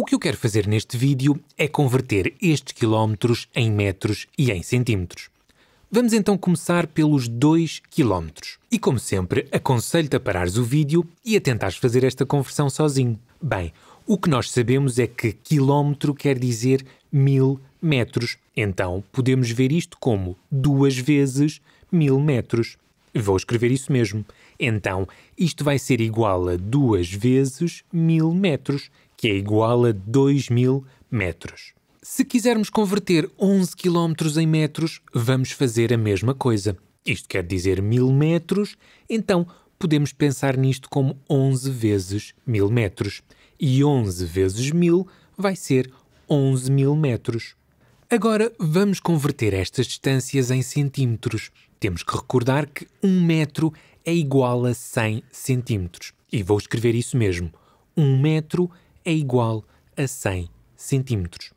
O que eu quero fazer neste vídeo é converter estes quilómetros em metros e em centímetros. Vamos então começar pelos 2 km. E como sempre, aconselho-te a parares o vídeo e a tentares fazer esta conversão sozinho. Bem, o que nós sabemos é que quilómetro quer dizer mil metros. Então, podemos ver isto como duas vezes mil metros. Vou escrever isso mesmo. Então, isto vai ser igual a duas vezes mil metros que é igual a 2.000 metros. Se quisermos converter 11 km em metros, vamos fazer a mesma coisa. Isto quer dizer 1.000 metros, então podemos pensar nisto como 11 vezes 1.000 metros. E 11 vezes 1.000 vai ser 11.000 metros. Agora vamos converter estas distâncias em centímetros. Temos que recordar que 1 metro é igual a 100 centímetros. E vou escrever isso mesmo. 1 metro é é igual a 100 centímetros.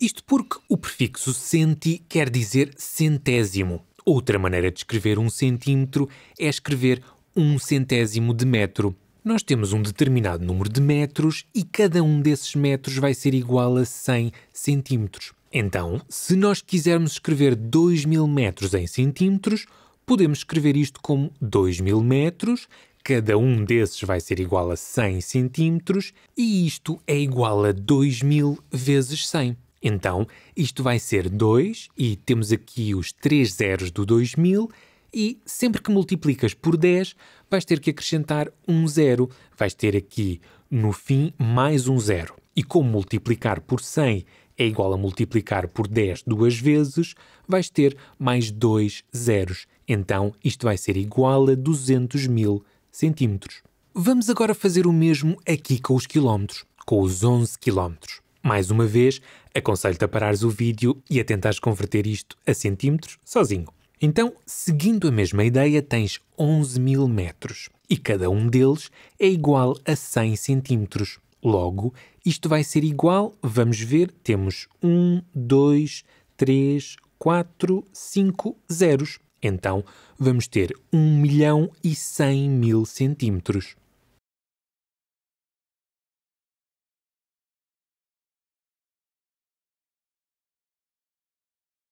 Isto porque o prefixo centi quer dizer centésimo. Outra maneira de escrever um centímetro é escrever um centésimo de metro. Nós temos um determinado número de metros e cada um desses metros vai ser igual a 100 centímetros. Então, se nós quisermos escrever 2.000 metros em centímetros, podemos escrever isto como 2.000 metros cada um desses vai ser igual a 100 centímetros e isto é igual a 2000 vezes 100. Então, isto vai ser 2 e temos aqui os 3 zeros do 2000 e sempre que multiplicas por 10, vais ter que acrescentar um zero. Vais ter aqui no fim mais um zero. E como multiplicar por 100 é igual a multiplicar por 10 duas vezes, vais ter mais dois zeros. Então, isto vai ser igual a 200 mil centímetros. Vamos agora fazer o mesmo aqui com os quilómetros, com os 11 km. Mais uma vez, aconselho-te a parares o vídeo e a tentares converter isto a centímetros sozinho. Então, seguindo a mesma ideia, tens 11 mil metros e cada um deles é igual a 100 centímetros. Logo, isto vai ser igual, vamos ver, temos 1, 2, 3, 4, 5 zeros. Então, vamos ter 1 milhão e 100 mil centímetros.